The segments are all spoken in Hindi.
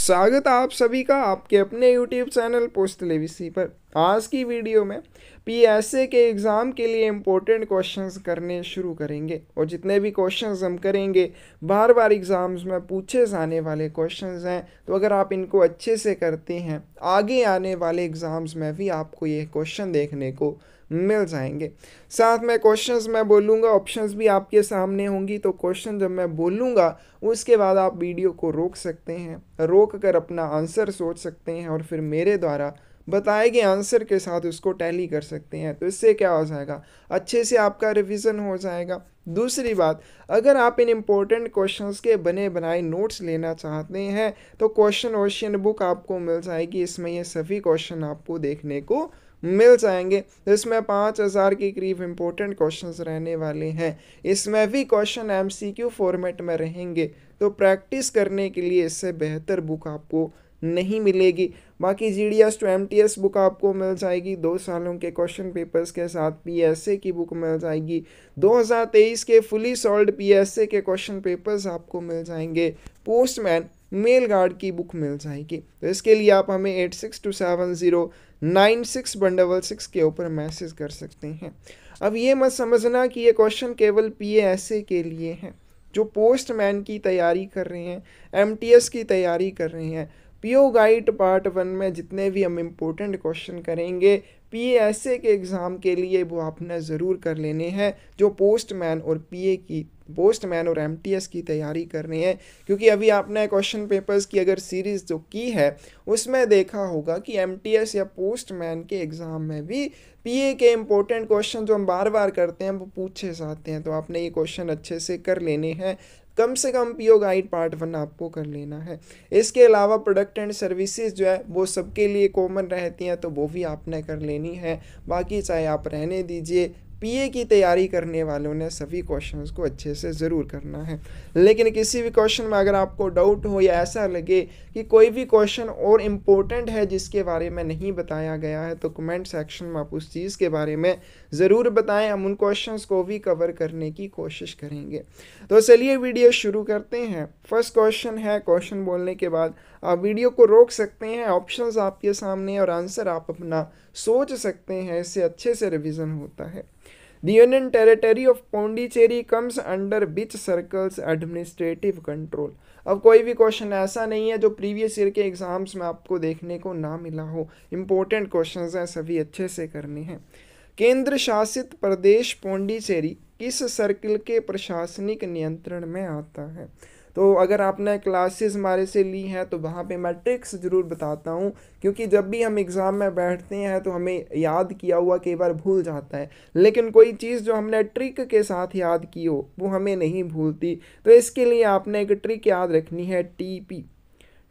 स्वागत आप सभी का आपके अपने YouTube चैनल पोस्ट लेविसी पर आज की वीडियो में ए के एग्ज़ाम के लिए इम्पोर्टेंट क्वेश्चंस करने शुरू करेंगे और जितने भी क्वेश्चंस हम करेंगे बार बार एग्ज़ाम्स में पूछे जाने वाले क्वेश्चंस हैं तो अगर आप इनको अच्छे से करते हैं आगे आने वाले एग्ज़ाम्स में भी आपको ये क्वेश्चन देखने को मिल जाएंगे साथ में क्वेश्चंस मैं बोलूँगा ऑप्शंस भी आपके सामने होंगी तो क्वेश्चन जब मैं बोलूँगा उसके बाद आप वीडियो को रोक सकते हैं रोक कर अपना आंसर सोच सकते हैं और फिर मेरे द्वारा बताए गए आंसर के साथ उसको टैली कर सकते हैं तो इससे क्या हो जाएगा अच्छे से आपका रिविजन हो जाएगा दूसरी बात अगर आप इन इम्पोर्टेंट क्वेश्चंस के बने बनाए नोट्स लेना चाहते हैं तो क्वेश्चन ओशियन बुक आपको मिल जाएगी इसमें ये सभी क्वेश्चन आपको देखने को मिल जाएंगे इसमें पाँच हज़ार के करीब इंपॉर्टेंट क्वेश्चन रहने वाले हैं इसमें भी क्वेश्चन एम फॉर्मेट में रहेंगे तो प्रैक्टिस करने के लिए इससे बेहतर बुक आपको नहीं मिलेगी बाकी G D S to M T S book आपको मिल जाएगी दो सालों के क्वेश्चन पेपर्स के साथ पी एस ए की बुक मिल जाएगी 2023 के fully solved P S A के क्वेश्चन पेपर्स आपको मिल जाएंगे पोस्टमैन मेल गार्ड की बुक मिल जाएगी तो इसके लिए आप हमें eight six two seven zero nine six one double six के ऊपर मैसेज कर सकते हैं अब ये मत समझना कि ये क्वेश्चन केवल पी एस के लिए हैं जो पोस्टमैन की तैयारी कर रहे हैं एम की तैयारी कर रहे हैं पीओ गाइड पार्ट वन में जितने भी हम इम्पोर्टेंट क्वेश्चन करेंगे पीएसए के एग्ज़ाम के लिए वो आपने ज़रूर कर लेने हैं जो पोस्टमैन और पीए की पोस्टमैन और एमटीएस की तैयारी कर रहे हैं क्योंकि अभी आपने क्वेश्चन पेपर्स की अगर सीरीज़ जो की है उसमें देखा होगा कि एमटीएस या पोस्टमैन के एग्ज़ाम में भी पीए के इंपॉर्टेंट क्वेश्चन जो हम बार बार करते हैं वो पूछे जाते हैं तो आपने ये क्वेश्चन अच्छे से कर लेने हैं कम से कम पीओ गाइड पार्ट वन आपको कर लेना है इसके अलावा प्रोडक्ट एंड सर्विसेज जो है वो सबके लिए कॉमन रहती हैं तो वो भी आपने कर लेनी है बाकी चाहे आप रहने दीजिए पीए की तैयारी करने वालों ने सभी क्वेश्चन को अच्छे से ज़रूर करना है लेकिन किसी भी क्वेश्चन में अगर आपको डाउट हो या ऐसा लगे कि कोई भी क्वेश्चन और इम्पोर्टेंट है जिसके बारे में नहीं बताया गया है तो कमेंट सेक्शन में आप उस चीज़ के बारे में ज़रूर बताएं हम उन क्वेश्चंस को भी कवर करने की कोशिश करेंगे तो चलिए वीडियो शुरू करते हैं फर्स्ट क्वेश्चन है क्वेश्चन बोलने के बाद आप वीडियो को रोक सकते हैं ऑप्शंस आपके सामने और आंसर आप अपना सोच सकते हैं इससे अच्छे से रिविज़न होता है The union territory of Pondicherry comes under which circle's administrative control? अब कोई भी क्वेश्चन ऐसा नहीं है जो प्रीवियस ईयर के एग्जाम्स में आपको देखने को ना मिला हो इम्पोर्टेंट क्वेश्चन हैं सभी अच्छे से करने हैं केंद्र शासित प्रदेश पौंडीचेरी किस सर्किल के प्रशासनिक नियंत्रण में आता है तो अगर आपने क्लासेस हमारे से ली हैं तो वहाँ पे मैं ट्रिक्स ज़रूर बताता हूँ क्योंकि जब भी हम एग्ज़ाम में बैठते हैं तो हमें याद किया हुआ कई बार भूल जाता है लेकिन कोई चीज़ जो हमने ट्रिक के साथ याद की हो वो हमें नहीं भूलती तो इसके लिए आपने एक ट्रिक याद रखनी है टी पी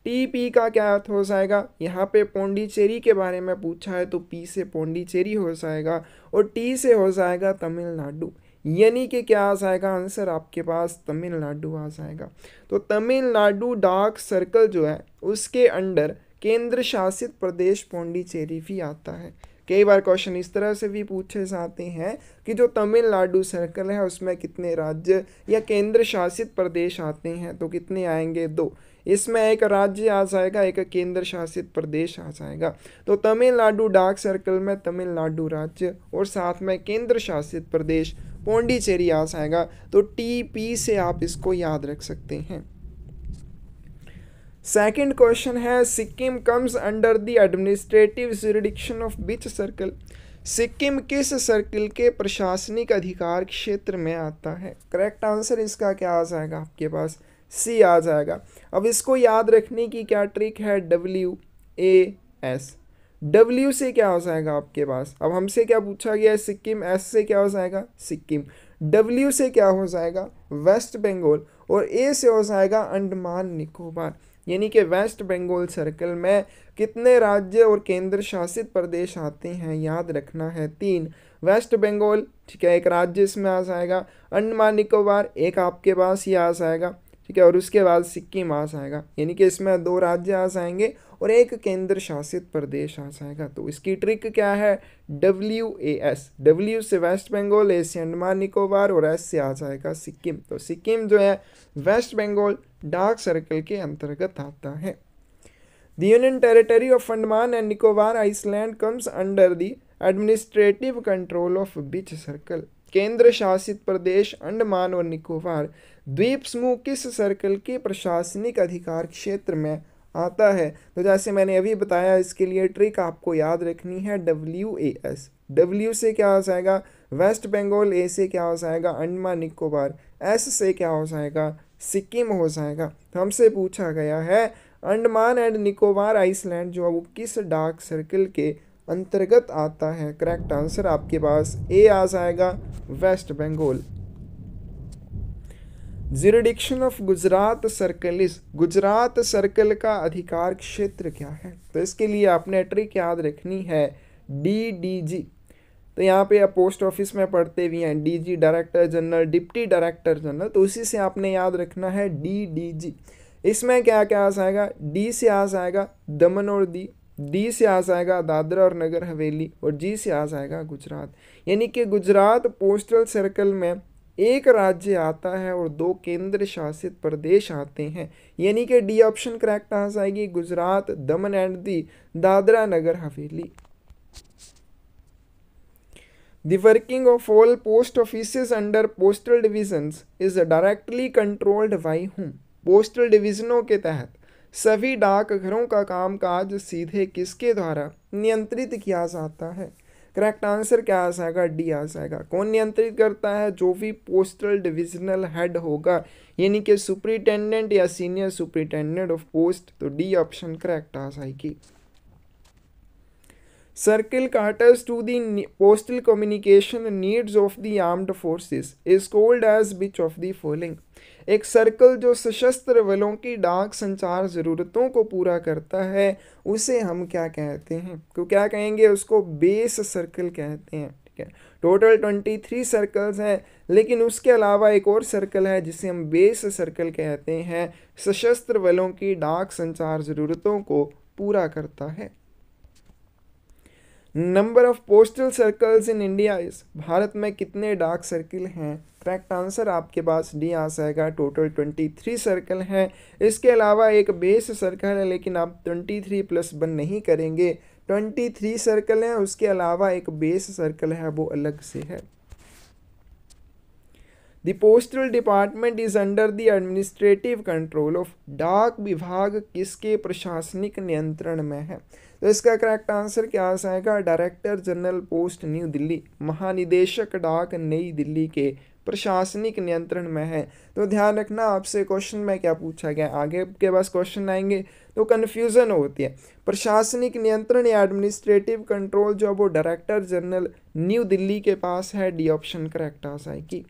टी पी का क्या अर्थ हो जाएगा यहाँ पे पौंडीचेरी के बारे में पूछा है तो पी से पौंडीचेरी हो जाएगा और टी से हो जाएगा तमिलनाडु यानी कि क्या आ जाएगा आंसर आपके पास तमिलनाडु आ जाएगा तो तमिलनाडु डार्क सर्कल जो है उसके अंडर केंद्र शासित प्रदेश पौंडीचेरी भी आता है कई बार क्वेश्चन इस तरह से भी पूछे जाते हैं कि जो तमिलनाडु सर्कल है उसमें कितने राज्य या केंद्र शासित प्रदेश आते हैं तो कितने आएंगे दो इसमें एक राज्य आ जाएगा एक केंद्र शासित प्रदेश आ जाएगा तो तमिलनाडु डार्क सर्कल में तमिलनाडु राज्य और साथ में केंद्र शासित प्रदेश पौंडीचेरी आ जाएगा तो टी पी से आप इसको याद रख सकते हैं सेकेंड क्वेश्चन है Sikkim comes under the administrative jurisdiction of which circle Sikkim किस सर्कल के प्रशासनिक अधिकार क्षेत्र में आता है करेक्ट आंसर इसका क्या आ जाएगा आपके पास सी आ जाएगा अब इसको याद रखने की क्या ट्रिक है डब्ल्यू ए एस डब्ल्यू से क्या हो जाएगा आपके पास अब हमसे क्या पूछा गया है सिक्किम एस से क्या हो जाएगा सिक्किम डब्ल्यू से क्या हो जाएगा वेस्ट बंगाल और ए से हो जाएगा अंडमान निकोबार यानी कि वेस्ट बंगाल सर्कल में कितने राज्य और केंद्र शासित प्रदेश आते हैं याद रखना है तीन वेस्ट बंगाल ठीक है एक राज्य इसमें आ जाएगा अंडमान निकोबार एक आपके पास ही आ जाएगा ठीक है और उसके बाद सिक्किम आ जाएगा यानी कि इसमें दो राज्य आ जाएंगे और एक केंद्र शासित प्रदेश आ जाएगा तो इसकी ट्रिक क्या है डब्ल्यू ए एस डब्ल्यू से वेस्ट बंगाल ए से अंडमान निकोबार और एस से आ जाएगा सिक्किम तो सिक्किम जो है वेस्ट बंगाल डार्क सर्कल के अंतर्गत आता है the union territory of Andaman and Nicobar island comes under the administrative control of which circle केंद्र शासित प्रदेश अंडमान और निकोबार द्वीप समूह किस सर्कल के प्रशासनिक अधिकार क्षेत्र में आता है तो जैसे मैंने अभी बताया इसके लिए ट्रिक आपको याद रखनी है डब्ल्यू ए एस डब्ल्यू से क्या हो जाएगा वेस्ट बंगाल ए से क्या हो जाएगा अंडमान निकोबार एस से क्या हो जाएगा सिक्किम हो जाएगा तो हमसे पूछा गया है अंडमान एंड निकोबार आइसलैंड जो है वो किस डार्क सर्कल के अंतर्गत आता है करेक्ट आंसर आपके पास ए आ जाएगा West Bengal jurisdiction of Gujarat circle is Gujarat circle का अधिकार क्षेत्र क्या है तो इसके लिए आपने ट्रिक याद रखनी है डी डी जी तो यहाँ पे आप पोस्ट ऑफिस में पढ़ते भी हैं D G director general deputy director general तो उसी से आपने याद रखना है डी डी जी इसमें क्या क्या आ जाएगा डी से आ जाएगा दमन और दी डी से आ जाएगा दादरा और नगर हवेली और जी से आ जाएगा गुजरात यानी कि गुजरात पोस्टल सर्कल में एक राज्य आता है और दो केंद्र शासित प्रदेश आते हैं यानी कि डी ऑप्शन करेक्ट आ जाएगी गुजरात दमन and the Dadra Nagar Haveli the working of all post offices under postal division is directly controlled by whom postal डिवीजनों के तहत सभी डाकघरों का काम काज सीधे किसके द्वारा नियंत्रित किया जाता है करेक्ट आंसर क्या आ जाएगा डी आ जाएगा कौन नियंत्रित करता है जो भी पोस्टल डिविजनल हेड होगा यानी कि सुपरिटेंडेंट या सीनियर सुपरिटेंडेंट ऑफ पोस्ट तो डी ऑप्शन करेक्ट आ जाएगी circle caters to the postal communication needs of the armed forces is called as which of the following एक सर्कल जो सशस्त्र बलों की डाक संचार ज़रूरतों को पूरा करता है उसे हम क्या कहते हैं तो क्या कहेंगे उसको बेस सर्कल कहते हैं ठीक है टोटल ट्वेंटी थ्री सर्कल्स हैं लेकिन उसके अलावा एक और सर्कल है जिसे हम बेस सर्कल कहते हैं सशस्त्र बलों की डाक संचार ज़रूरतों को पूरा करता है number of postal circles in India इस भारत में कितने डाक सर्किल हैं करेक्ट आंसर आपके पास डी आ जाएगा टोटल ट्वेंटी थ्री सर्कल हैं इसके अलावा एक बेस सर्कल है लेकिन आप ट्वेंटी थ्री प्लस वन नहीं करेंगे ट्वेंटी थ्री सर्कल हैं उसके अलावा एक बेस सर्कल है वो अलग से है the postal department is under the administrative control of डाक विभाग किसके प्रशासनिक नियंत्रण में है तो इसका करेक्ट आंसर क्या आ जाएगा director general post new Delhi महानिदेशक डाक नई दिल्ली के प्रशासनिक नियंत्रण में है तो ध्यान रखना आपसे क्वेश्चन में क्या पूछा गया आगे के पास क्वेश्चन आएंगे तो कन्फ्यूज़न होती है प्रशासनिक नियंत्रण या एडमिनिस्ट्रेटिव कंट्रोल जो वो डायरेक्टर जनरल न्यू दिल्ली के पास है डी ऑप्शन करेक्ट आ जाएगी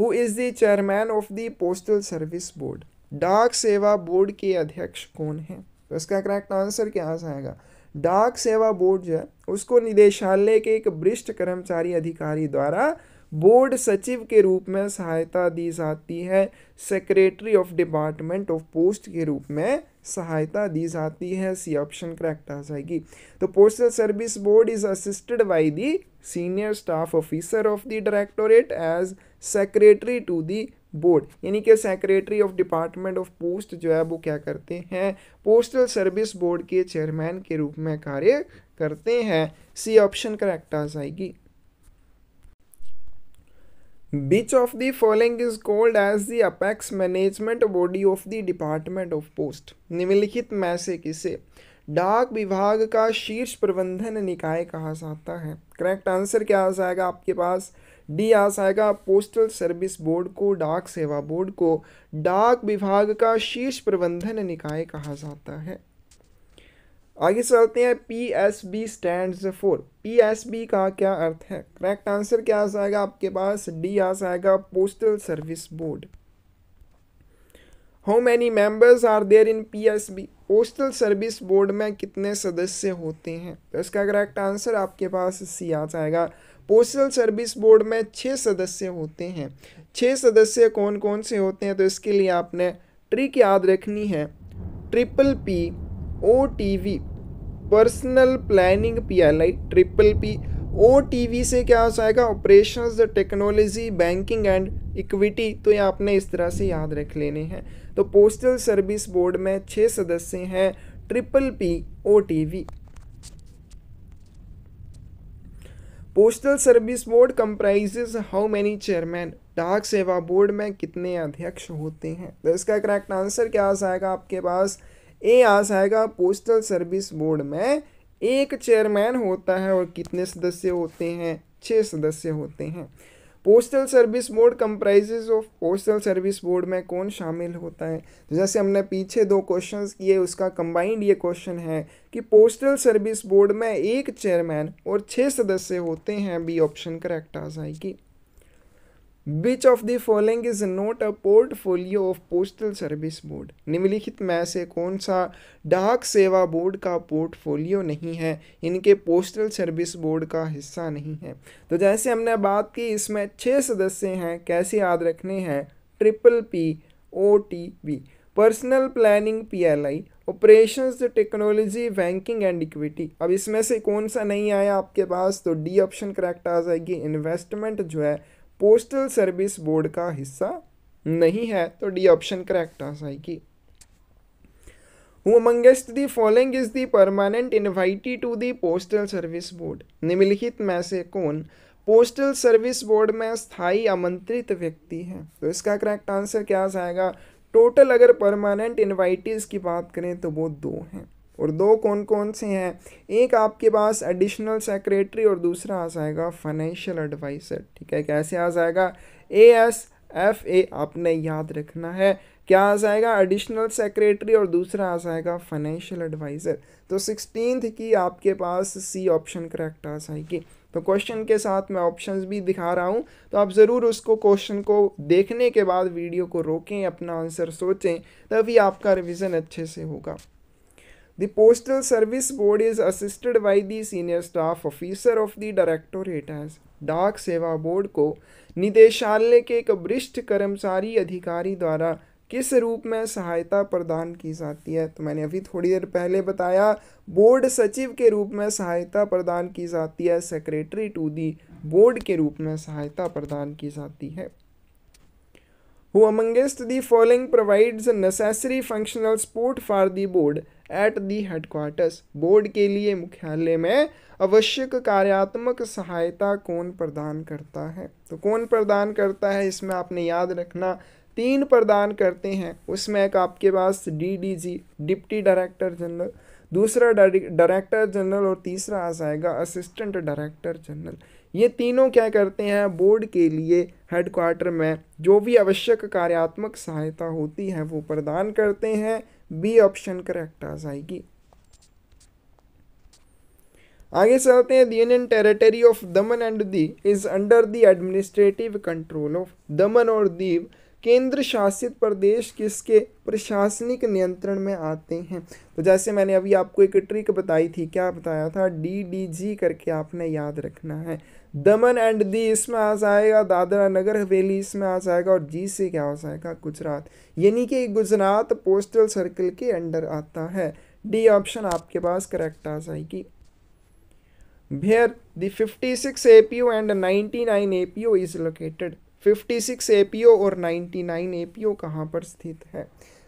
who is the chairman of the postal service board डाक सेवा बोर्ड के अध्यक्ष कौन है तो इसका करेक्ट आंसर क्या आ जाएगा डाक सेवा बोर्ड जो है उसको निदेशालय के एक वरिष्ठ कर्मचारी अधिकारी द्वारा बोर्ड सचिव के रूप में सहायता दी जाती है secretary of department of post के रूप में सहायता दी जाती है सी ऑप्शन करेक्ट आ जाएगी तो postal service board is assisted by the senior staff officer of the directorate as secretary to the board यानी कि secretary of department of post जो है वो क्या करते हैं पोस्टल सर्विस बोर्ड के चेयरमैन के रूप में कार्य करते हैं सी ऑप्शन करेक्ट आ जाएगी Which of the following is called as the apex management body of the Department of Post? निम्नलिखित में से किसे डाक विभाग का शीर्ष प्रबंधन निकाय कहा जाता है करेक्ट आंसर क्या आ जाएगा आपके पास डी आ जाएगा पोस्टल सर्विस बोर्ड को डाक सेवा बोर्ड को डाक विभाग का शीर्ष प्रबंधन निकाय कहा जाता है आगे चलते हैं P S B stand for P S B का क्या अर्थ है करेक्ट आंसर क्या आ जाएगा आपके पास डी आ जाएगा postal service board how many members are there in P S B postal service board में कितने सदस्य होते हैं तो इसका करेक्ट आंसर आपके पास सी आ जाएगा पोस्टल सर्विस बोर्ड में छः सदस्य होते हैं छः सदस्य कौन कौन से होते हैं तो इसके लिए आपने ट्रिक याद रखनी है triple P O T V personal planning P L I triple P O T V से क्या हो जाएगा operation technology banking and equity तो ये आपने इस तरह से याद रख लेने हैं तो पोस्टल सर्विस बोर्ड में छः सदस्य हैं triple P O T V postal service board comprises how many chairman डाक सेवा बोर्ड में कितने अध्यक्ष होते हैं तो इसका करेक्ट आंसर क्या आ जाएगा आपके पास ए आंस आएगा पोस्टल सर्विस बोर्ड में एक चेयरमैन होता है और कितने सदस्य होते हैं छः सदस्य होते हैं postal service board comprises of postal service board में कौन शामिल होता है तो जैसे हमने पीछे दो क्वेश्चंस किए उसका कंबाइंड ये क्वेश्चन है कि पोस्टल सर्विस बोर्ड में एक चेयरमैन और छः सदस्य होते हैं बी ऑप्शन करेक्ट आ जाएगी which of the following is not a portfolio of postal service board निम्नलिखित में से कौन सा डाक सेवा बोर्ड का पोर्टफोलियो नहीं है इनके पोस्टल सर्विस बोर्ड का हिस्सा नहीं है तो जैसे हमने बात की इसमें छः सदस्य हैं कैसे याद रखने हैं triple P O T B personal planning P L I operation technology banking and equity अब इसमें से कौन सा नहीं आया आपके पास तो डी ऑप्शन करेक्ट आ जाएगी इन्वेस्टमेंट जो है पोस्टल सर्विस बोर्ड का हिस्सा नहीं है तो डी ऑप्शन करेक्ट आ जाएगी who amongst the following is the permanent invitee to the postal service board निम्नलिखित में से कौन पोस्टल सर्विस बोर्ड में स्थायी आमंत्रित व्यक्ति है तो इसका करेक्ट आंसर क्या आ जाएगा टोटल अगर परमानेंट इन्वाइटीज़ की बात करें तो वो दो हैं और दो कौन कौन से हैं एक आपके पास एडिशनल सेक्रेटरी और दूसरा आ जाएगा फाइनेंशियल एडवाइज़र ठीक है कैसे आ जाएगा ए एस एफ ए आपने याद रखना है क्या आ जाएगा एडिशनल सेक्रेटरी और दूसरा आ जाएगा फाइनेंशियल एडवाइज़र तो सिक्सटीन की आपके पास सी ऑप्शन करेक्ट आ जाएगी तो क्वेश्चन के साथ मैं ऑप्शंस भी दिखा रहा हूँ तो आप ज़रूर उसको क्वेश्चन को देखने के बाद वीडियो को रोकें अपना आंसर सोचें तभी आपका रिवीजन अच्छे से होगा The Postal Service Board is assisted by the senior staff officer of the directorate as डाक सेवा बोर्ड को निदेशालय के एक वरिष्ठ कर्मचारी अधिकारी द्वारा किस रूप में सहायता प्रदान की जाती है तो मैंने अभी थोड़ी देर पहले बताया बोर्ड सचिव के रूप में सहायता प्रदान की जाती है सेक्रेटरी टू दी बोर्ड के रूप में सहायता प्रदान की जाती है who amongst the following provides necessary functional support for the board at the headquarters board के लिए मुख्यालय में आवश्यक कार्यात्मक सहायता कौन प्रदान करता है तो कौन प्रदान करता है इसमें आपने याद रखना तीन प्रदान करते हैं उसमें एक आपके पास डीडीजी डिप्टी डायरेक्टर जनरल दूसरा डायरेक्टर जनरल और तीसरा आ जाएगा असिस्टेंट डायरेक्टर जनरल ये तीनों क्या करते हैं बोर्ड के लिए हेडक्वार्टर में जो भी आवश्यक कार्यात्मक सहायता होती है वो प्रदान करते हैं बी ऑप्शन करेक्ट आ जाएगी आगे चलते हैं the union territory of Daman and Diu is under the administrative control of Daman और दीव केंद्र शासित प्रदेश किसके प्रशासनिक नियंत्रण में आते हैं तो जैसे मैंने अभी आपको एक ट्रिक बताई थी क्या बताया था डी डी जी करके आपने याद रखना है दमन एंड दी इसमें आ जाएगा दादरा नगर हवेली इसमें आ जाएगा और जी से क्या हो जाएगा गुजरात यानी कि गुजरात पोस्टल सर्कल के अंडर आता है डी ऑप्शन आपके पास करेक्ट आ जाएगी fifty six A P O and ninety nine A P O is located fifty six A P O और ninety nine A P O कहाँ पर स्थित है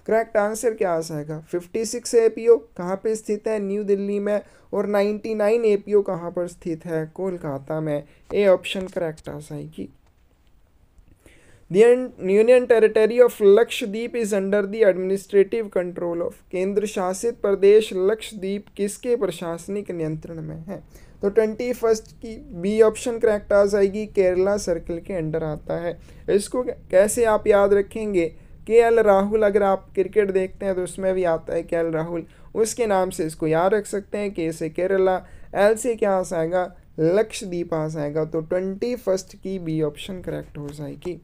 करेक्ट आंसर क्या आ जाएगा fifty six A P O कहाँ पर स्थित है न्यू दिल्ली में और ninety nine A P O कहाँ पर स्थित है कोलकाता में ए ऑप्शन करेक्ट आ जाएगी union territory of Lakshadweep is under the administrative control of केंद्र शासित प्रदेश लक्षद्वीप किसके प्रशासनिक नियंत्रण में है तो ट्वेंटी फर्स्ट की बी ऑप्शन करेक्ट आ जाएगी केरला सर्कल के अंडर आता है इसको कैसे आप याद रखेंगे के एल राहुल अगर आप क्रिकेट देखते हैं तो उसमें भी आता है के एल राहुल उसके नाम से इसको याद रख सकते हैं के से केरला एल से क्या आ जाएगा लक्षदीप आ जाएगा तो ट्वेंटी फर्स्ट की बी ऑप्शन करेक्ट हो जाएगी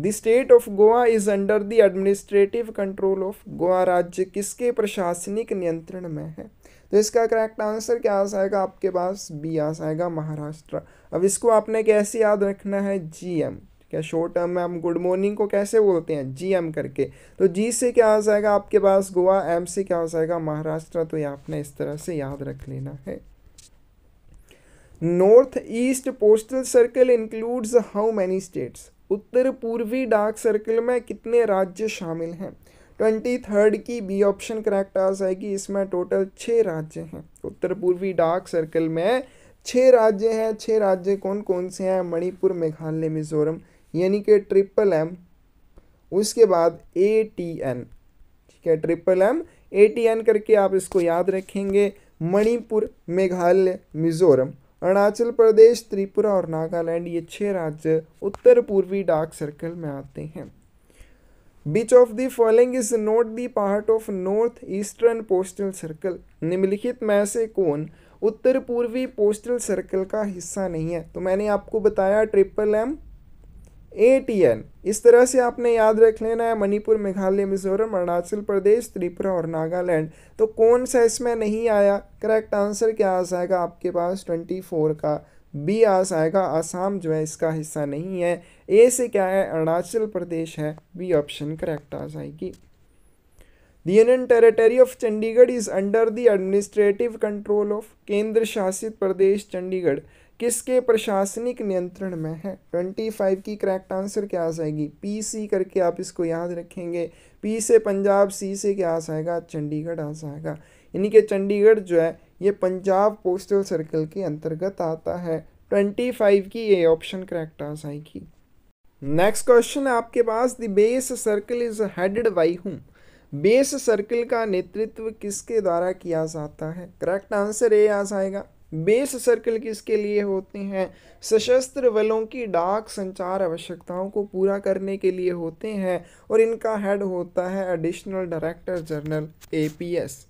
the state of Goa is under the administrative control of Goa राज्य किसके प्रशासनिक नियंत्रण में है तो इसका करेक्ट आंसर क्या आ जाएगा आपके पास बी आ जाएगा महाराष्ट्र अब इसको आपने कैसे याद रखना है जी एम क्या शॉर्ट टर्म में हम गुड मॉर्निंग को कैसे बोलते हैं जी एम करके तो जी से क्या आ जाएगा आपके पास गोवा एम से क्या आ जाएगा महाराष्ट्र तो ये आपने इस तरह से याद रख लेना है north east postal circle includes how many states उत्तर पूर्वी डाक सर्कल में कितने राज्य शामिल हैं ट्वेंटी थर्ड की बी ऑप्शन करेक्ट आ है कि इसमें टोटल छः राज्य हैं उत्तर पूर्वी डार्क सर्कल में छः राज्य हैं छः राज्य कौन कौन से हैं मणिपुर मेघालय मिजोरम यानी कि ट्रिपल एम उसके बाद ए टी एन ठीक है triple M A T N करके आप इसको याद रखेंगे मणिपुर मेघालय मिजोरम अरुणाचल प्रदेश त्रिपुरा और नागालैंड ये छः राज्य उत्तर पूर्वी डार्क सर्कल में आते हैं which of the following is not the part of north eastern postal circle निम्नलिखित में से कौन उत्तर पूर्वी पोस्टल सर्कल का हिस्सा नहीं है तो मैंने आपको बताया triple M A T N इस तरह से आपने याद रख लेना है मणिपुर मेघालय मिजोरम अरुणाचल प्रदेश त्रिपुरा और नागालैंड तो कौन सा इसमें नहीं आया करेक्ट आंसर क्या आ जाएगा आपके पास ट्वेंटी फोर का बी आस आएगा आसाम जो है इसका हिस्सा नहीं है ए से क्या है अरुणाचल प्रदेश है बी ऑप्शन करेक्ट आ जाएगी the union territory of Chandigarh is under the administrative control of केंद्र शासित प्रदेश चंडीगढ़ किसके प्रशासनिक नियंत्रण में है ट्वेंटी फाइव की करेक्ट आंसर क्या आ जाएगी पी सी करके आप इसको याद रखेंगे पी से पंजाब सी से क्या आ जाएगा चंडीगढ़ आ जाएगा यानी कि चंडीगढ़ जो है ये पंजाब पोस्टल सर्कल के अंतर्गत आता है ट्वेंटी फाइव की ये ऑप्शन करेक्ट आ जाएगी नेक्स्ट क्वेश्चन है आपके पास the base circle is headed by whom base circle का नेतृत्व किसके द्वारा किया जाता है करेक्ट आंसर ए आ जाएगा बेस सर्कल किसके लिए होते हैं सशस्त्र बलों की डाक संचार आवश्यकताओं को पूरा करने के लिए होते हैं और इनका हेड होता है additional director general APS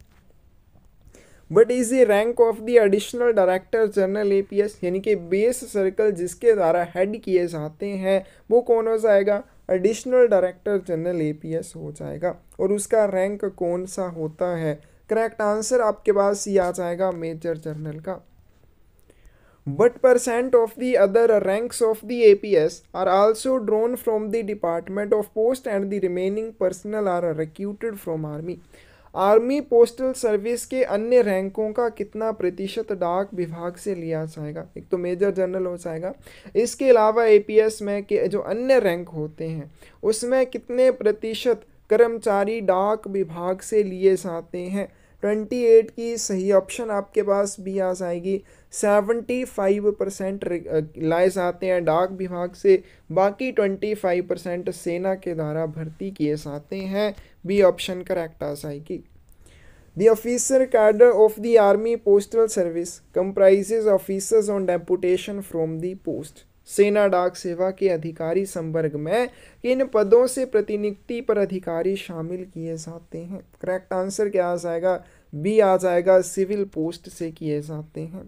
what is the rank of the additional director general A P S यानी कि बेस सर्कल जिसके द्वारा हेड किए जाते हैं वो कौन हो जाएगा additional director general A P S हो जाएगा और उसका रैंक कौन सा होता है करेक्ट आंसर आपके पास ही आ जाएगा मेजर जनरल का but percent of the other ranks of the A P S are also drawn from the department of post and the remaining personnel are recruited from army army postal service के अन्य रैंकों का कितना प्रतिशत डाक विभाग से लिया जाएगा एक तो मेजर जनरल हो जाएगा इसके अलावा एपीएस में के जो अन्य रैंक होते हैं उसमें कितने प्रतिशत कर्मचारी डाक विभाग से लिए जाते हैं ट्वेंटी एट की सही ऑप्शन आपके पास भी आ जाएगी सेवेंटी फाइव परसेंट लाए जाते हैं डाक विभाग से बाकी ट्वेंटी फाइव परसेंट सेना के द्वारा भर्ती किए जाते हैं बी ऑप्शन करेक्ट आ जाएगी The officer cadre of the Army Postal Service comprises officers on deputation from the post. सेना डाक सेवा के अधिकारी संवर्ग में इन पदों से प्रतिनियुक्ति पर अधिकारी शामिल किए जाते हैं करेक्ट आंसर क्या आ जाएगा बी आ जाएगा सिविल पोस्ट से किए जाते हैं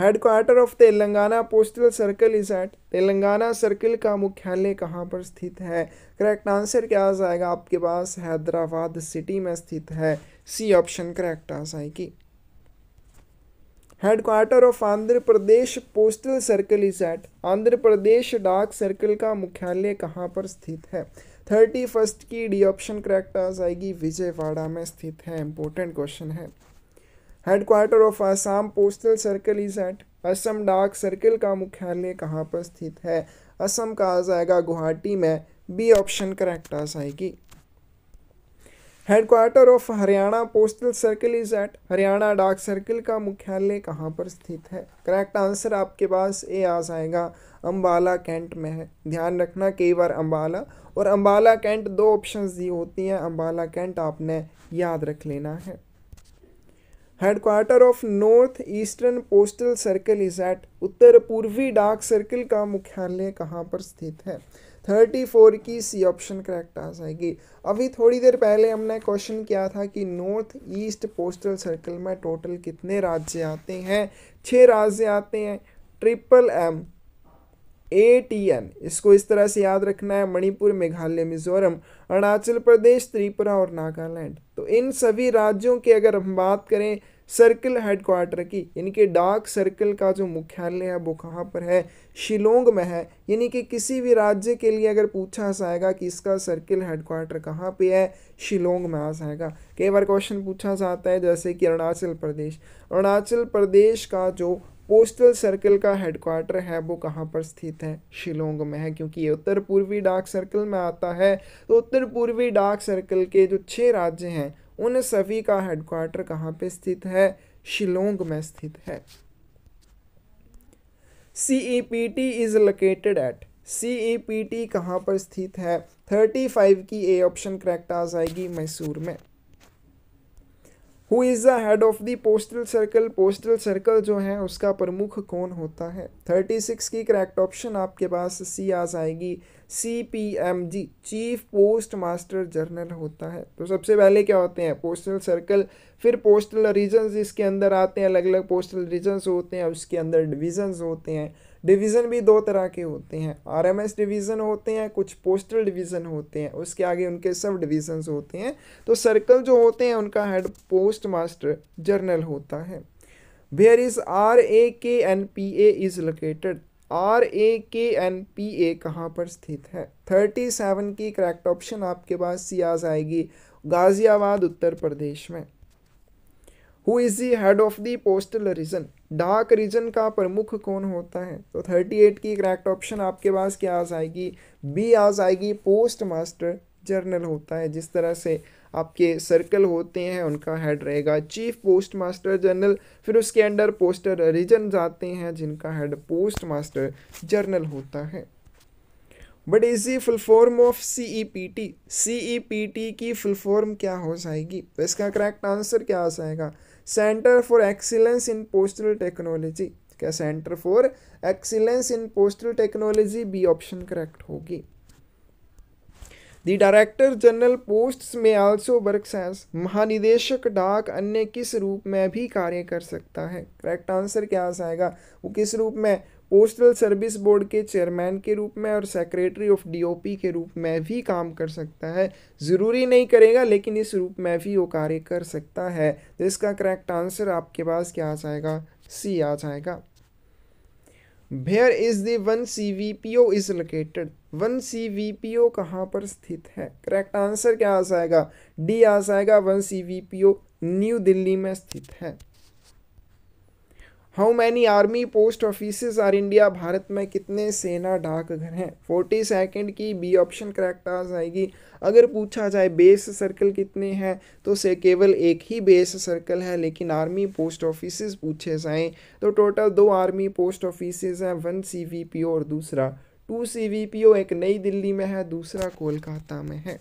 headquarter of Telangana postal circle is at Telangana circle का मुख्यालय कहाँ पर स्थित है करेक्ट आंसर क्या आ जाएगा आपके पास हैदराबाद सिटी में स्थित है सी ऑप्शन करेक्ट आ जाएगी headquarter of Andhra Pradesh postal circle is at Andhra Pradesh डाक सर्कल का मुख्यालय कहाँ पर स्थित है थर्टी फर्स्ट की डी ऑप्शन करेक्ट आ जाएगी विजयवाड़ा में स्थित है इंपॉर्टेंट क्वेश्चन है headquarter of Assam postal circle is at Assam डाक सर्कल का मुख्यालय कहाँ पर स्थित है असम का आ जाएगा गुवाहाटी में बी ऑप्शन करेक्ट आ जाएगी headquarter of Haryana postal circle is at Haryana डाक सर्किल का मुख्यालय कहाँ पर स्थित है करेक्ट आंसर आपके पास ए आ जाएगा अम्बाला कैंट में है ध्यान रखना कई बार अम्बाला और अम्बाला कैंट दो ऑप्शंस दी होती हैं अम्बाला कैंट आपने याद रख लेना है headquarter of north eastern postal circle is at उत्तर पूर्वी डाक सर्किल का मुख्यालय कहाँ पर स्थित है थर्टी फोर की सी ऑप्शन करेक्ट आ जाएगी अभी थोड़ी देर पहले हमने क्वेश्चन किया था कि नॉर्थ ईस्ट पोस्टल सर्कल में टोटल कितने राज्य आते हैं छः राज्य आते हैं triple M A T N इसको इस तरह से याद रखना है मणिपुर मेघालय मिजोरम अरुणाचल प्रदेश त्रिपुरा और नागालैंड तो इन सभी राज्यों की अगर हम बात करें सर्कल हेडक्वार्टर की यानी कि डाक सर्कल का जो मुख्यालय है वो कहाँ पर है शिलोंग में है यानी कि किसी भी राज्य के लिए अगर पूछा जाएगा कि इसका सर्किल हेडक्वार्टर कहाँ पे है शिलोंग में आ जाएगा कई बार क्वेश्चन पूछा जाता है जैसे कि अरुणाचल प्रदेश अरुणाचल प्रदेश का जो पोस्टल सर्कल का हेडक्वार्टर है वो कहाँ पर स्थित है शिलोंग में है क्योंकि ये उत्तर पूर्वी डाक सर्कल में आता है तो उत्तर पूर्वी डाक सर्कल के जो छः राज्य हैं उन सभी का हेडक्वार्टर कहाँ पे स्थित है शिलोंग में स्थित है C E P T is located at C E P T कहाँ पर स्थित है थर्टी फाइव की ए ऑप्शन करेक्ट आ जाएगी मैसूर में who is the head of the postal circle postal circle जो है उसका प्रमुख कौन होता है थर्टी सिक्स की करेक्ट ऑप्शन आपके पास सी आ जाएगी C P M G chief postmaster general होता है तो सबसे पहले क्या होते हैं पोस्टल सर्कल फिर पोस्टल रीजन्स इसके अंदर आते हैं अलग अलग पोस्टल रीजन्स होते हैं उसके अंदर डिविजन्स होते हैं डिवीज़न भी दो तरह के होते हैं आरएमएस डिवीज़न होते हैं कुछ पोस्टल डिवीज़न होते हैं उसके आगे उनके सब डिवीज़न्स होते हैं तो सर्कल जो होते हैं उनका हेड पोस्ट मास्टर जनरल होता है where is R A K N P A is located R A K N P A कहाँ पर स्थित है थर्टी सेवन की करेक्ट ऑप्शन आपके पास आ जाएगी गाजियाबाद उत्तर प्रदेश में who is the head of the postal region डाक रीजन का प्रमुख कौन होता है तो थर्टी एट की करेक्ट ऑप्शन आपके पास क्या आ जाएगी बी आ जाएगी पोस्ट मास्टर जर्नल होता है जिस तरह से आपके सर्कल होते हैं उनका हेड रहेगा चीफ पोस्ट मास्टर जनरल फिर उसके अंडर पोस्टर रीजन जाते हैं जिनका हेड पोस्ट मास्टर जनरल होता है what is the full form of C E P T C E P T की फुल फॉर्म क्या हो जाएगी तो इसका करेक्ट आंसर क्या आ जाएगा centre for excellence in postal technology क्या centre for excellence in postal technology B option correct होगी The Director General posts may also work as महानिदेशक डाक अन्य किस रूप में भी कार्य कर सकता है करेक्ट आंसर क्या आएगा वो किस रूप में पोस्टल सर्विस बोर्ड के चेयरमैन के रूप में और सेक्रेटरी ऑफ डीओपी के रूप में भी काम कर सकता है ज़रूरी नहीं करेगा लेकिन इस रूप में भी वो कार्य कर सकता है तो इसका करेक्ट आंसर आपके पास क्या आ जाएगा सी आ जाएगा where is the one C V P O is located one C V P O कहाँ पर स्थित है करेक्ट आंसर क्या आ जाएगा डी आ जाएगा one C V P O New Delhi में स्थित है how many army post office are India Bharat में कितने सेना डाकघर हैं फोर्टी सेकेंड की बी ऑप्शन करेक्ट आ जाएगी अगर पूछा जाए बेस सर्कल कितने हैं तो से केवल एक ही बेस सर्कल है लेकिन आर्मी पोस्ट ऑफिस पूछे जाएँ तो टोटल दो आर्मी पोस्ट ऑफिस हैं one C V P O और दूसरा two C V P O एक नई दिल्ली में है दूसरा कोलकाता में है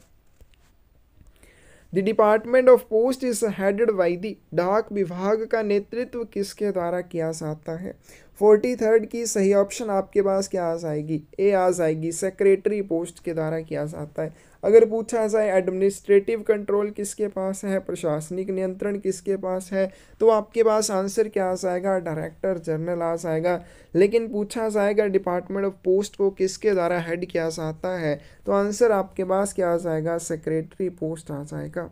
the department of post is headed by the डाक विभाग का नेतृत्व किसके द्वारा किया जाता है फोर्टी थर्ड की सही ऑप्शन आपके पास क्या आ जाएगी ए आ जाएगी सेक्रेटरी पोस्ट के द्वारा किया जाता है अगर पूछा जाए एडमिनिस्ट्रेटिव कंट्रोल किसके पास है प्रशासनिक नियंत्रण किसके पास है तो आपके पास आंसर क्या आ जाएगा डायरेक्टर जनरल आ जाएगा लेकिन पूछा जाएगा डिपार्टमेंट ऑफ पोस्ट को किसके द्वारा हेड किया जाता है तो आंसर आपके पास क्या आ जाएगा सेक्रेटरी पोस्ट आ जाएगा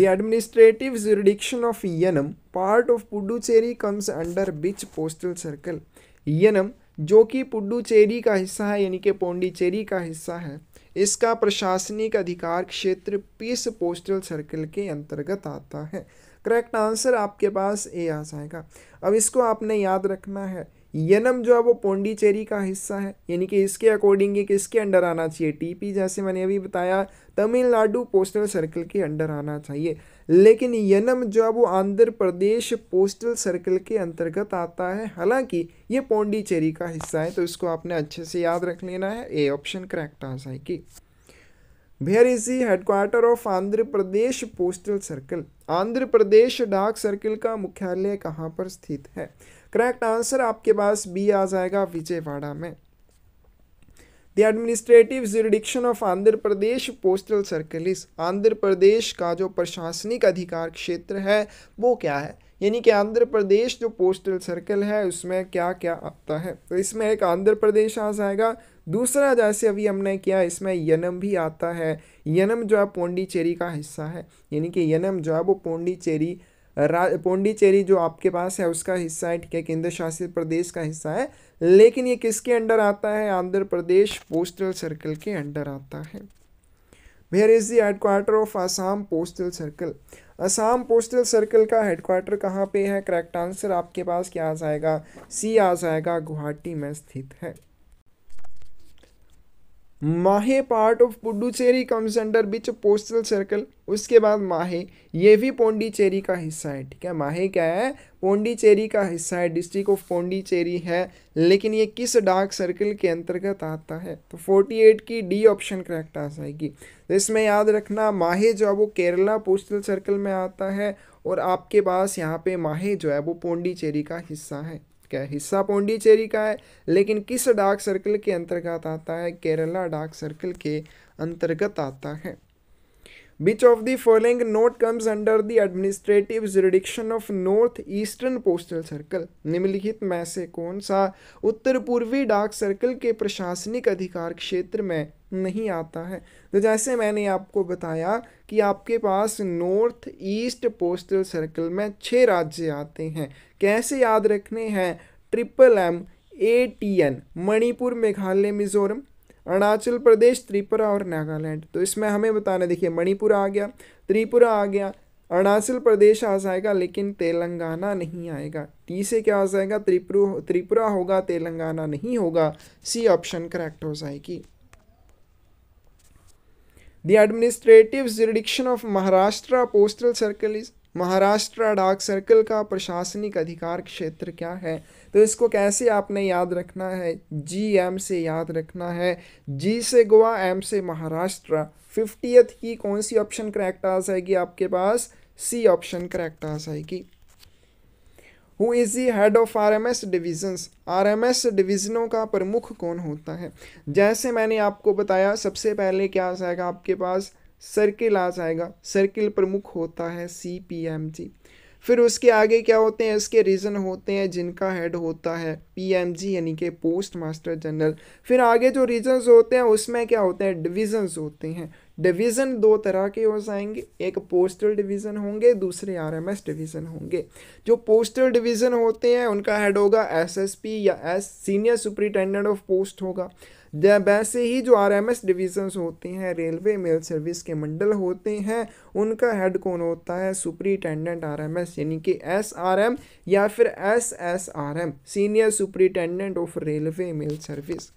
The administrative jurisdiction of Yenam, part of Puducherry, comes under which postal circle? Yenam जो कि पुडुचेरी का हिस्सा है यानी कि पौंडीचेरी का हिस्सा है इसका प्रशासनिक अधिकार क्षेत्र पीस पोस्टल सर्कल के अंतर्गत आता है करेक्ट आंसर आपके पास ए आ जाएगा अब इसको आपने याद रखना है यनम जो है वो पौंडीचेरी का हिस्सा है यानी कि इसके अकॉर्डिंग ये किसके अंडर आना चाहिए टीपी जैसे मैंने अभी बताया तमिलनाडु पोस्टल सर्कल के अंडर आना चाहिए लेकिन यनम जो है वो आंध्र प्रदेश पोस्टल सर्कल के अंतर्गत आता है हालांकि ये पौंडीचेरी का हिस्सा है तो इसको आपने अच्छे से याद रख लेना है ए ऑप्शन करेक्ट आ जाएगी where is the headquarter of Andhra Pradesh postal circle Andhra Pradesh डाक सर्कल का मुख्यालय कहाँ पर स्थित है करेक्ट आंसर आपके पास बी आ जाएगा विजयवाड़ा में the administrative jurisdiction of Andhra Pradesh postal circle इस आंध्र प्रदेश का जो प्रशासनिक अधिकार क्षेत्र है वो क्या है यानी कि आंध्र प्रदेश जो पोस्टल सर्कल है उसमें क्या क्या आता है तो इसमें एक आंध्र प्रदेश आ जाएगा दूसरा जैसे अभी हमने किया इसमें यनम भी आता है यनम जो है पौंडीचेरी का हिस्सा है यानी कि यनम जो है वो पौंडीचेरी पौंडीचेरी जो आपके पास है उसका हिस्सा है ठीक है केंद्र शासित प्रदेश का हिस्सा है लेकिन ये किसके अंडर आता है आंध्र प्रदेश पोस्टल सर्कल के अंडर आता है where is the headquarter of Assam postal circle Assam postal circle का हेडक्वार्टर कहाँ पे है करेक्ट आंसर आपके पास क्या आ जाएगा सी आ जाएगा गुवाहाटी में स्थित है Mahe part of Puducherry comes under which postal circle उसके बाद माहे ये भी पोंडीचेरी का हिस्सा है ठीक है माहे क्या है पोंडीचेरी का हिस्सा है डिस्ट्रिक्ट ऑफ पोंडीचेरी है लेकिन ये किस डार्क सर्कल के अंतर्गत आता है तो 48 की डी ऑप्शन करेक्ट आ जाएगी तो इसमें याद रखना माहे जो है वो केरला पोस्टल सर्कल में आता है और आपके पास यहाँ पे माहे जो है वो पोंडीचेरी का हिस्सा है का हिस्सा पौंडीचेरी का है लेकिन किस डार्क सर्कल के अंतर्गत आता है केरला डार्क सर्कल के अंतर्गत आता है Which of the following not comes under the administrative jurisdiction of North Eastern Postal Circle? निम्नलिखित में से कौन सा उत्तर पूर्वी डाक सर्कल के प्रशासनिक अधिकार क्षेत्र में नहीं आता है तो जैसे मैंने आपको बताया कि आपके पास नॉर्थ ईस्ट पोस्टल सर्कल में छः राज्य आते हैं कैसे याद रखने हैं triple M A T N Manipur Meghalaya Mizoram Arunachal Pradesh Tripura और नागालैंड तो इसमें हमें बताना देखिए मणिपुर आ गया त्रिपुरा आ गया अरुणाचल प्रदेश आ जाएगा लेकिन तेलंगाना नहीं आएगा टी से क्या आ जाएगा त्रिपुर त्रिपुरा होगा तेलंगाना नहीं होगा सी ऑप्शन करेक्ट हो जाएगी The administrative jurisdiction of Maharashtra postal circle is Maharashtra डाक सर्कल का प्रशासनिक अधिकार क्षेत्र क्या है तो इसको कैसे आपने याद रखना है जी एम से याद रखना है जी से गोवा एम से महाराष्ट्र फिफ्टीथ की कौन सी ऑप्शन करेक्ट आ जाएगी आपके पास सी ऑप्शन करेक्ट आ जाएगी who is the head of R M S divisions R M S डिविज़नों का प्रमुख कौन होता है जैसे मैंने आपको बताया सबसे पहले क्या आ जाएगा आपके पास सर्किल आ जाएगा सर्किल प्रमुख होता है सी पी एम जी फिर उसके आगे क्या होते हैं इसके रीज़न होते हैं जिनका हेड होता है पीएमजी यानी कि पोस्ट मास्टर जनरल फिर आगे जो रीजन्स होते हैं उसमें क्या होते हैं डिविजन्स होते हैं डिवीज़न दो तरह के हो जाएंगे एक पोस्टल डिवीज़न होंगे दूसरे आरएमएस डिवीज़न होंगे जो पोस्टल डिवीज़न होते हैं उनका हेड होगा एसएसपी या S senior superintendent of post होगा वैसे ही जो आर एम एस डिविजन्स होते हैं रेलवे मेल सर्विस के मंडल होते हैं उनका हेड कौन होता है सुपरिटेंडेंट आर एम एस यानी कि एस आर एम या फिर S S R M senior superintendent of railway mail service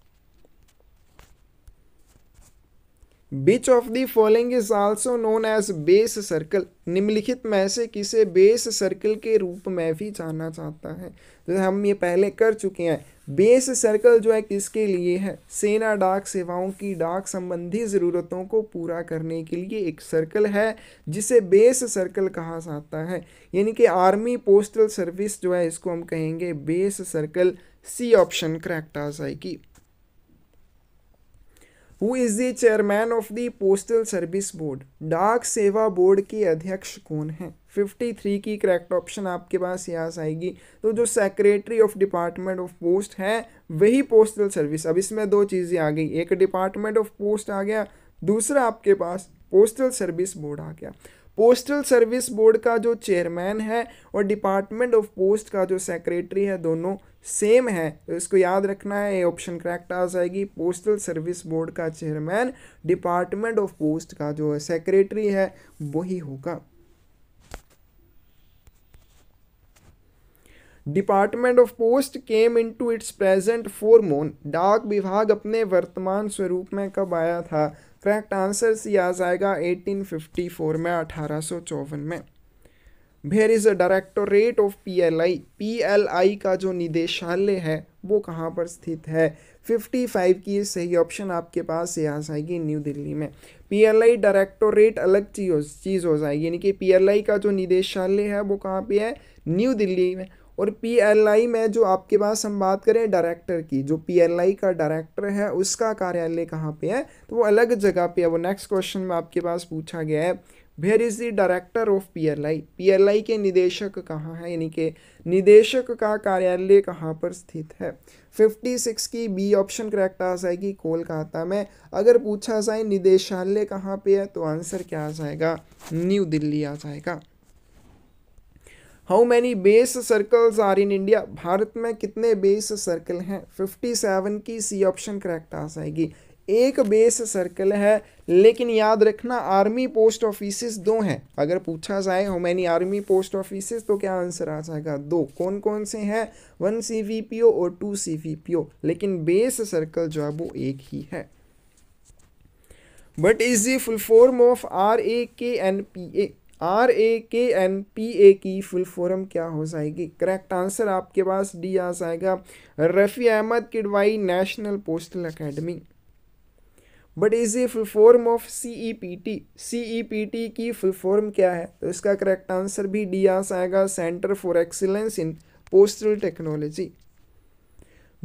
which of the following is also known as base circle निम्नलिखित में से किसे बेस सर्कल के रूप में भी जाना जाता है तो हम ये पहले कर चुके हैं बेस सर्कल जो है किसके लिए है सेना डाक सेवाओं की डाक संबंधी ज़रूरतों को पूरा करने के लिए एक सर्कल है जिसे बेस सर्कल कहा जाता है यानी कि आर्मी पोस्टल सर्विस जो है इसको हम कहेंगे base circle C option correct आ जाएगी who is the chairman of the postal service board डाक सेवा बोर्ड के अध्यक्ष कौन है 53 की करेक्ट ऑप्शन आपके पास यहाँ आएगी तो जो secretary of department of post है वही पोस्टल सर्विस अब इसमें दो चीज़ें आ गई एक डिपार्टमेंट ऑफ पोस्ट आ गया दूसरा आपके पास पोस्टल सर्विस बोर्ड आ गया पोस्टल सर्विस बोर्ड का जो चेयरमैन है और डिपार्टमेंट ऑफ पोस्ट का जो सेक्रेटरी है दोनों सेम है तो इसको याद रखना है ये ऑप्शन करेक्ट आ जाएगी पोस्टल सर्विस बोर्ड का चेयरमैन डिपार्टमेंट ऑफ पोस्ट का जो है सेक्रेटरी है वही होगा department of post came into its present मोन डाक विभाग अपने वर्तमान स्वरूप में कब आया था करेक्ट आंसर सी आ जाएगा 1854 में अठारह में where is a directorate of PLI PLI का जो निदेशालय है वो कहाँ पर स्थित है 55 की सही ऑप्शन आपके पास यहाँ से आएगी न्यू दिल्ली में पीएलआई डायरेक्टोरेट अलग चीज चीज़ हो जाएगी यानी कि पीएलआई का जो निदेशालय है वो कहाँ पे है न्यू दिल्ली में और पीएलआई में जो आपके पास हम बात करें डायरेक्टर की जो पीएलआई का डायरेक्टर है उसका कार्यालय कहाँ पे है तो वो अलग जगह पे है वो नेक्स्ट क्वेश्चन में आपके पास पूछा गया है where is the director of PLI PLI के निदेशक कहाँ है यानी कि निदेशक का कार्यालय कहाँ पर स्थित है 56 की बी ऑप्शन करेक्ट आ जाएगी कोलकाता में अगर पूछा जाए निदेशालय कहाँ पे है तो आंसर क्या आ जाएगा न्यू दिल्ली आ जाएगा how many base circles are in India Bharat में कितने बेस सर्कल हैं 57 की सी ऑप्शन करेक्ट आ जाएगी एक बेस सर्कल है लेकिन याद रखना आर्मी पोस्ट ऑफिसेस दो हैं अगर पूछा जाए हो मैनी आर्मी पोस्ट ऑफिसेस तो क्या आंसर आ जाएगा दो कौन कौन से हैं one C V P O और two C V P O लेकिन बेस सर्कल जो है वो एक ही है what is the full form of R A K N P A R A K N P ए की फुल फॉर्म क्या हो जाएगी करेक्ट आंसर आपके पास डी आ जाएगा Rafi Ahmed Kidwai national postal academy what is full form of C E P T C E P T की फुल फॉर्म क्या है तो इसका करेक्ट आंसर भी डी आस आएगा centre for excellence in postal technology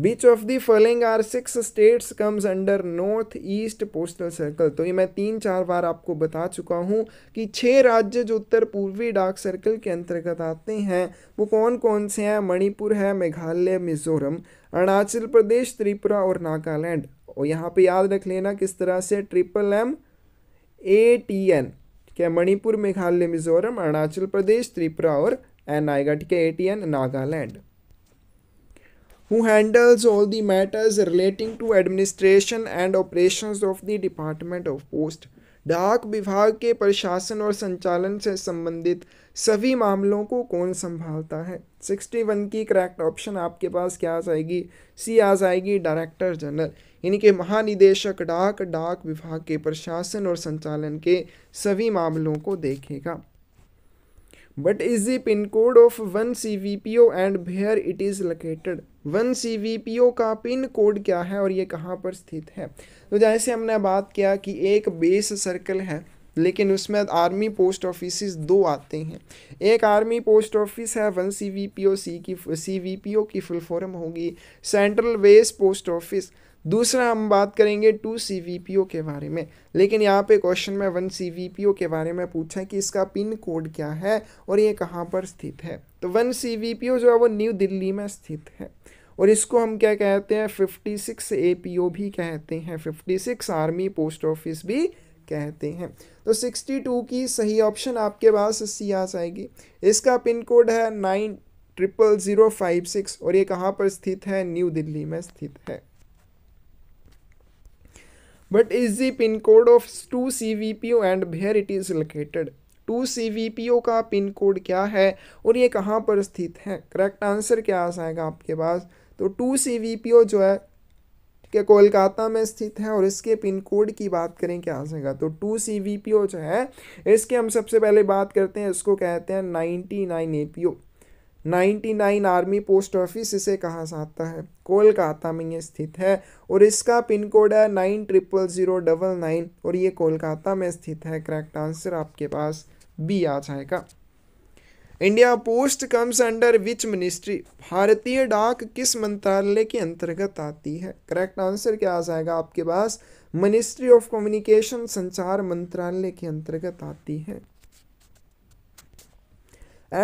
which of the following are six states comes under north east postal circle तो ये मैं तीन चार बार आपको बता चुका हूँ कि छः राज्य जो उत्तर पूर्वी डाक सर्कल के अंतर्गत आते हैं वो कौन कौन से हैं मणिपुर है मेघालय मिजोरम अरुणाचल प्रदेश त्रिपुरा और नागालैंड और यहाँ पे याद रख लेना किस तरह से triple M A T N ठीक है मणिपुर मेघालय मिजोरम अरुणाचल प्रदेश त्रिपुरा और एन आएगा ठीक है A T N Nagaland who handles all the matters relating to administration and operation of the department of post डाक विभाग के प्रशासन और संचालन से संबंधित सभी मामलों को कौन संभालता है सिक्सटी वन की करेक्ट ऑप्शन आपके पास क्या आ जाएगी सी आ जाएगी डायरेक्टर जनरल यानी कि महानिदेशक डाक डाक विभाग के प्रशासन और संचालन के सभी मामलों को देखेगा what is the pin code of one C V P O and where it is located one C का पिन कोड क्या है और ये कहाँ पर स्थित है तो जैसे हमने बात किया कि एक बेस सर्कल है लेकिन उसमें आर्मी पोस्ट ऑफिस दो आते हैं एक आर्मी पोस्ट ऑफिस है one C V P O C की सी वी पी ओ की फुल फॉर्म होगी सेंट्रल बेस पोस्ट ऑफिस दूसरा हम बात करेंगे two C V P O के बारे में लेकिन यहाँ पे क्वेश्चन में one C V P O के बारे में पूछा कि इसका पिन कोड क्या है और ये कहाँ पर स्थित है तो वन सी जो है वो न्यू दिल्ली में स्थित है और इसको हम क्या कहते हैं फिफ्टी पी ओ भी कहते हैं fifty six army post office भी कहते हैं तो सिक्सटी टू की सही ऑप्शन आपके पास सी आ जाएगी इसका पिन कोड है nine triple zero five six और ये कहाँ पर स्थित है न्यू दिल्ली में स्थित है what is pin code of two C V P O and where it is located two C का पिन कोड क्या है और ये कहाँ पर स्थित है करेक्ट आंसर क्या आ जाएगा आपके पास तो टू सी जो है के कोलकाता में स्थित है और इसके पिन कोड की बात करें क्या आ जाएगा तो two C V P O जो है इसके हम सबसे पहले बात करते हैं इसको कहते हैं ninety nine A P O ninety nine army post office इसे कहा जाता है कोलकाता में ये स्थित है और इसका पिन कोड है nine triple zero double nine और ये कोलकाता में स्थित है करेक्ट आंसर आपके पास बी आ जाएगा India post comes under which ministry भारतीय डाक किस मंत्रालय के अंतर्गत आती है करेक्ट आंसर क्या आ जाएगा आपके पास मिनिस्ट्री ऑफ कम्युनिकेशन संचार मंत्रालय के अंतर्गत आती है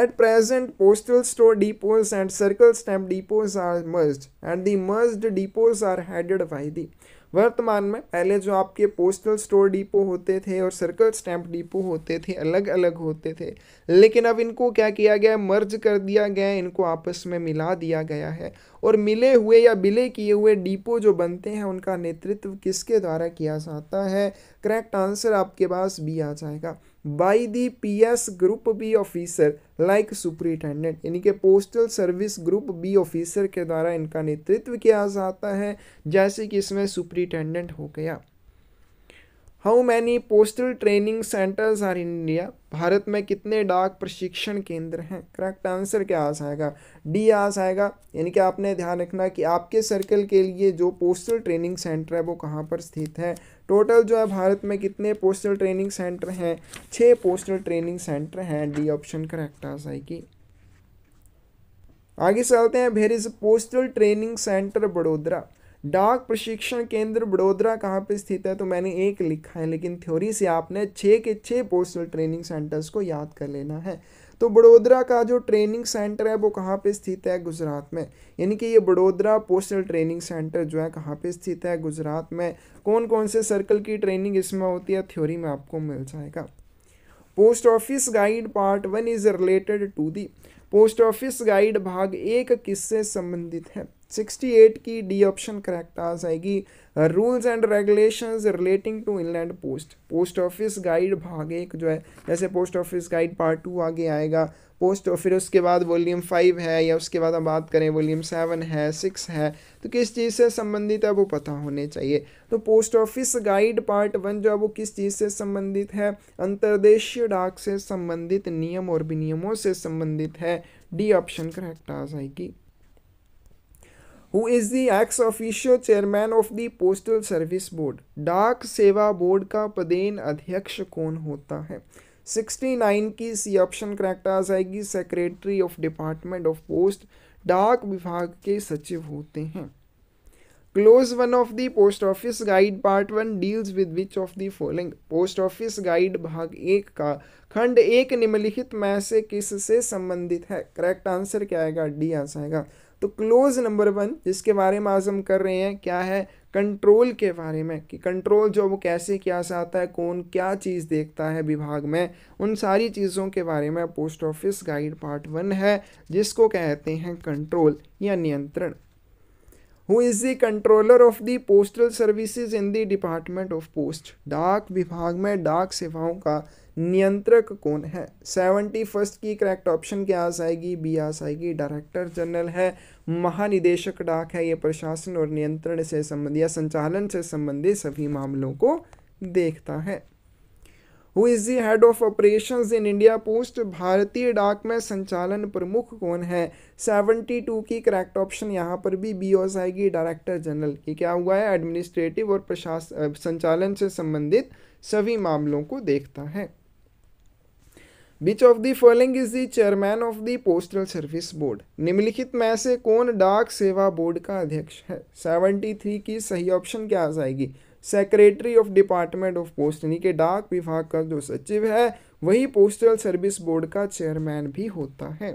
at present postal store depots and circle stamp depots are merged, and the merged depots are headed by the वर्तमान में पहले जो आपके पोस्टल स्टोर डिपो होते थे और सर्कल स्टैम्प डिपो होते थे अलग अलग होते थे लेकिन अब इनको क्या किया गया मर्ज कर दिया गया है इनको आपस में मिला दिया गया है और मिले हुए या बिले किए हुए डिपो जो बनते हैं उनका नेतृत्व किसके द्वारा किया जाता है करेक्ट आंसर आपके पास भी आ जाएगा by the PS group B officer like superintendent यानी कि postal service group B officer के द्वारा इनका नेतृत्व किया जाता है जैसे कि इसमें सुपरिटेंडेंट हो गया how many postal training centres are in India Bharat में कितने डाक प्रशिक्षण केंद्र हैं करेक्ट आंसर क्या आ जाएगा डी आ जाएगा यानी कि आपने ध्यान रखना कि आपके सर्कल के लिए जो पोस्टल ट्रेनिंग सेंटर है वो कहाँ पर स्थित है टोटल जो है भारत में कितने पोस्टल ट्रेनिंग सेंटर हैं छः पोस्टल ट्रेनिंग सेंटर हैं डी ऑप्शन करेक्ट आ जाएगी आगे चलते हैं where is postal training centre Vadodara डाक प्रशिक्षण केंद्र बड़ोदरा कहाँ पे स्थित है तो मैंने एक लिखा है लेकिन थ्योरी से आपने छः के छः पोस्टल ट्रेनिंग सेंटर्स को याद कर लेना है तो बड़ोदरा का जो ट्रेनिंग सेंटर है वो कहाँ पे स्थित है गुजरात में यानी कि ये बड़ोदरा पोस्टल ट्रेनिंग सेंटर जो है कहाँ पे स्थित है गुजरात में कौन कौन से सर्कल की ट्रेनिंग इसमें होती है थ्योरी में आपको मिल जाएगा post office guide part one is related to the post office guide भाग एक किससे संबंधित है 68 की डी ऑप्शन करेक्ट आ जाएगी rules and regulations relating to inland post post office guide भाग एक जो है जैसे post office guide part two आगे आएगा पोस्ट फिर उसके बाद वॉल्यूम फाइव है या उसके बाद हम बात करें वॉल्यूम सेवन है सिक्स है तो किस चीज़ से संबंधित है वो पता होने चाहिए तो post office guide part one जो है वो किस चीज़ से संबंधित है अंतर्देशीय डाक से संबंधित नियम और विनियमों से संबंधित है डी ऑप्शन करेक्ट आ जाएगी who is the ex officio chairman of the postal service board डाक सेवा बोर्ड का पदेन अध्यक्ष कौन होता है 69 की सी ऑप्शन करेक्ट आ जाएगी secretary of department of post डाक विभाग के सचिव होते हैं clause one of the post office guide part one deals with which of the following post office guide भाग एक का खंड एक निम्नलिखित में से किस से संबंधित है करेक्ट आंसर क्या आएगा डी आ जाएगा तो क्लोज नंबर वन जिसके बारे में आज हम कर रहे हैं क्या है कंट्रोल के बारे में कि कंट्रोल जो वो कैसे किया जाता है कौन क्या चीज़ देखता है विभाग में उन सारी चीज़ों के बारे में post office guide part one है जिसको कहते हैं कंट्रोल या नियंत्रण who is the controller of the postal services in the department of post डाक विभाग में डाक सेवाओं का नियंत्रक कौन है सेवेंटी फर्स्ट की करेक्ट ऑप्शन क्या आ जाएगी बी आ जाएगी डायरेक्टर जनरल है महानिदेशक डाक है ये प्रशासन और नियंत्रण से संबंधित या संचालन से संबंधित सभी मामलों को देखता है who is the head of operation in India post भारतीय डाक में संचालन प्रमुख कौन है 72 की करेक्ट ऑप्शन यहाँ पर भी बी हो जाएगी डायरेक्टर जनरल की क्या हुआ है एडमिनिस्ट्रेटिव और प्रशासन संचालन से संबंधित सभी मामलों को देखता है which of the following is the chairman of the postal service board निम्नलिखित में से कौन डाक सेवा बोर्ड का अध्यक्ष है थ्री की सही ऑप्शन क्या आ जाएगी secretary of department of post यानी कि डाक विभाग का जो सचिव है वही पोस्टल सर्विस बोर्ड का चेयरमैन भी होता है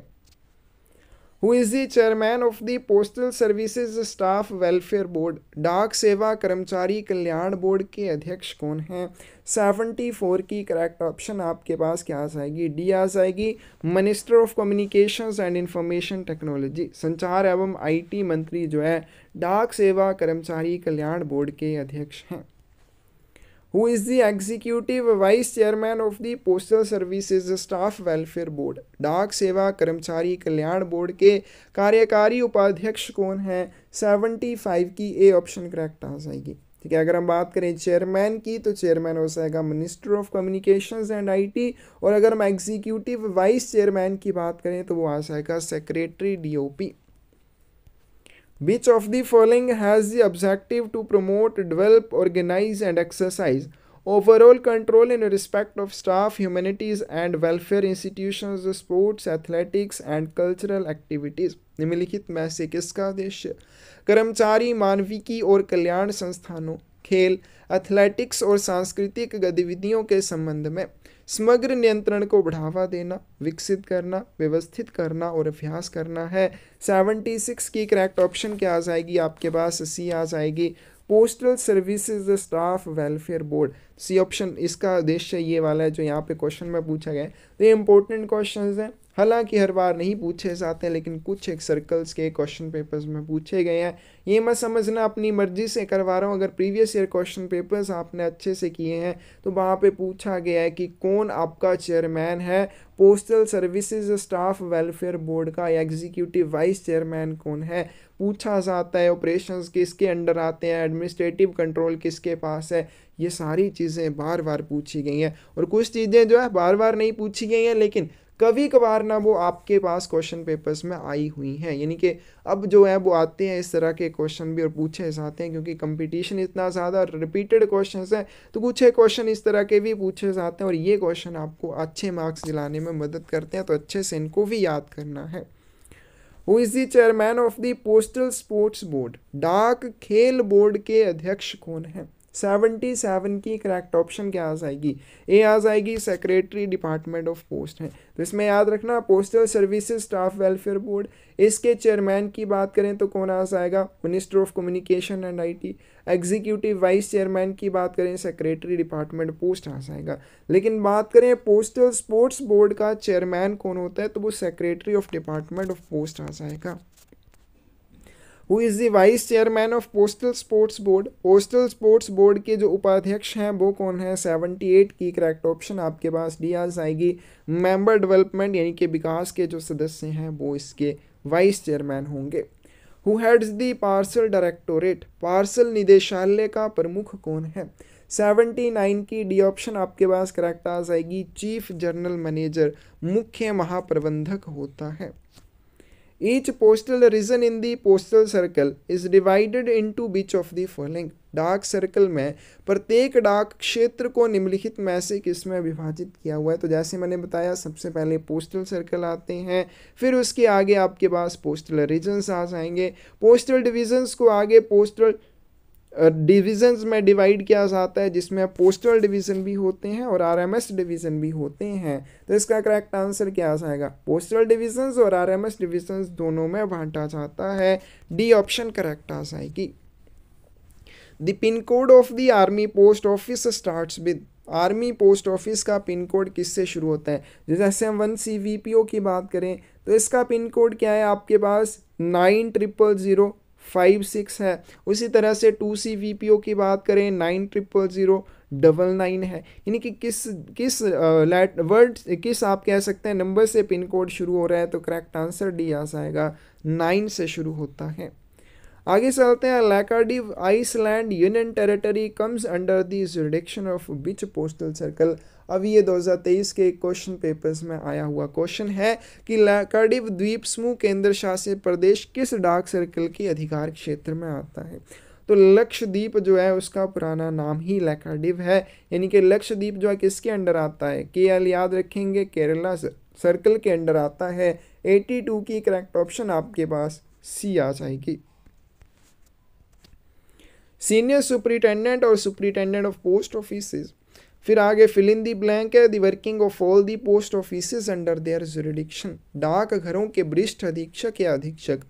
who is the chairman of the postal services staff welfare board डाक सेवा कर्मचारी कल्याण बोर्ड के अध्यक्ष कौन हैं सेवेंटी फोर की करेक्ट ऑप्शन आपके पास क्या आ जाएगी डी आ जाएगी minister of communication and information technology संचार एवं आई टी मंत्री जो है डाक सेवा कर्मचारी कल्याण बोर्ड के अध्यक्ष हैं who is the executive vice chairman of the postal services staff welfare board डाक सेवा कर्मचारी कल्याण बोर्ड के कार्यकारी उपाध्यक्ष कौन है सेवेंटी फाइव की ए ऑप्शन करेक्ट आ जाएगी ठीक है अगर हम बात करें चेयरमैन की तो चेयरमैन हो जाएगा minister of communication and T और अगर हम एग्जीक्यूटिव वाइस चेयरमैन की बात करें तो वो आ जाएगा secretary P Which of the following has the objective to promote, develop, organize, and exercise overall control in respect of staff, humanities, and welfare institutions, sports, athletics, and cultural activities? निम्नलिखित में से किसका उद्देश्य कर्मचारी मानविकी और कल्याण संस्थानों खेल एथलेटिक्स और सांस्कृतिक गतिविधियों के संबंध में समग्र नियंत्रण को बढ़ावा देना विकसित करना व्यवस्थित करना और अभ्यास करना है सेवेंटी सिक्स की करेक्ट ऑप्शन क्या आ जाएगी आपके पास सी आ जाएगी postal services staff welfare board C option इसका उद्देश्य ये वाला है जो यहाँ पे क्वेश्चन में पूछा गया है तो ये इंपॉर्टेंट क्वेश्चन हैं हालांकि हर बार नहीं पूछे जाते हैं लेकिन कुछ एक सर्कल्स के क्वेश्चन पेपर्स में पूछे गए हैं ये मत समझना अपनी मर्जी से करवा रहा हूँ अगर प्रीवियस ईयर क्वेश्चन पेपर्स आपने अच्छे से किए हैं तो वहाँ पे पूछा गया है कि कौन आपका चेयरमैन है postal services staff welfare board का या एग्जीक्यूटिव वाइस चेयरमैन कौन है पूछा जाता है ऑपरेशन किसके अंडर आते हैं एडमिनिस्ट्रेटिव कंट्रोल किसके पास है ये सारी चीज़ें बार बार पूछी गई हैं और कुछ चीज़ें जो है बार बार नहीं पूछी गई हैं लेकिन कभी कभार ना वो आपके पास क्वेश्चन पेपर्स में आई हुई हैं यानी कि अब जो है वो आते हैं इस तरह के क्वेश्चन भी और पूछे जाते हैं क्योंकि कंपटीशन इतना ज़्यादा और रिपीटेड क्वेश्चन हैं तो कुछ क्वेश्चन इस तरह के भी पूछे जाते हैं और ये क्वेश्चन आपको अच्छे मार्क्स दिलाने में मदद करते हैं तो अच्छे से इनको भी याद करना है who is the chairman of the postal sports board डाक खेल बोर्ड के अध्यक्ष कौन हैं सेवेंटी सेवन की करेक्ट ऑप्शन क्या आ जाएगी ए आ जाएगी सेक्रेटरी डिपार्टमेंट ऑफ पोस्ट है तो इसमें याद रखना postal services staff welfare board इसके चेयरमैन की बात करें तो कौन आ जाएगा minister of communication and IT executive vice chairman की बात करें सेक्रेटरी डिपार्टमेंट पोस्ट आ जाएगा लेकिन बात करें पोस्टल स्पोर्ट्स बोर्ड का चेयरमैन कौन होता है तो वो secretary of department of post आ जाएगा who is the vice chairman of postal sports board postal sports board के जो उपाध्यक्ष हैं वो कौन है सेवेंटी एट की करेक्ट ऑप्शन आपके पास डी आज आएगी मेंबर डेवलपमेंट यानी कि विकास के जो सदस्य हैं वो इसके वाइस चेयरमैन होंगे who heads the parcel directorate parcel निदेशालय का प्रमुख कौन है सेवेंटी नाइन की डी ऑप्शन आपके पास करेक्ट आ जाएगी चीफ जनरल मैनेजर मुख्य महाप्रबंधक होता है Each postal region in the postal circle is divided into which of the following डाक सर्कल में प्रत्येक डाक क्षेत्र को निम्नलिखित में से किसमें विभाजित किया हुआ है तो जैसे मैंने बताया सबसे पहले पोस्टल सर्कल आते हैं फिर उसके आगे आपके पास पोस्टल रीजन्स आ जाएंगे पोस्टल डिविजन्स को आगे पोस्टल डिविजन्स में डिवाइड किया जाता है जिसमें पोस्टल डिवीज़न भी होते हैं और आरएमएस डिवीज़न भी होते हैं तो इसका करेक्ट आंसर क्या आ जाएगा पोस्टल डिविजन्स और आरएमएस डिवीज़न्स दोनों में बांटा जाता है डी ऑप्शन करेक्ट आ जाएगी the pin code of the army post office starts with army post office का पिन कोड किससे शुरू होता है जैसे हम one C V P O की बात करें तो इसका पिन कोड क्या है आपके पास nine triple zero five six है उसी तरह से two C V P O की बात करें nine triple zero double nine है यानी कि किस किस लैट वर्ड किस आप कह सकते हैं नंबर से पिन कोड शुरू हो रहा है तो करेक्ट आंसर डी आ जाएगा नाइन से शुरू होता है आगे चलते हैं Laccadive island union territory comes under the jurisdiction of which postal circle अब ये 2023 के क्वेश्चन पेपर्स में आया हुआ क्वेश्चन है कि लैकाडिव द्वीप समूह केंद्र शासित प्रदेश किस डार्क सर्कल के अधिकार क्षेत्र में आता है तो लक्षद्वीप जो है उसका पुराना नाम ही लैकाडिव है यानी कि लक्षद्वीप जो है किसके अंडर आता है के एल याद रखेंगे केरला सर्कल के अंडर आता है 82 की करेक्ट ऑप्शन आपके पास सी आ जाएगी सीनियर सुपरिटेंडेंट और सुपरिटेंडेंट ऑफ पोस्ट ऑफिसेज फिर आगे फिल इन दी ब्लैंक है the working of all the post office under their jurisdiction डाक घरों के वरिष्ठ अधीक्षक या अधीक्षक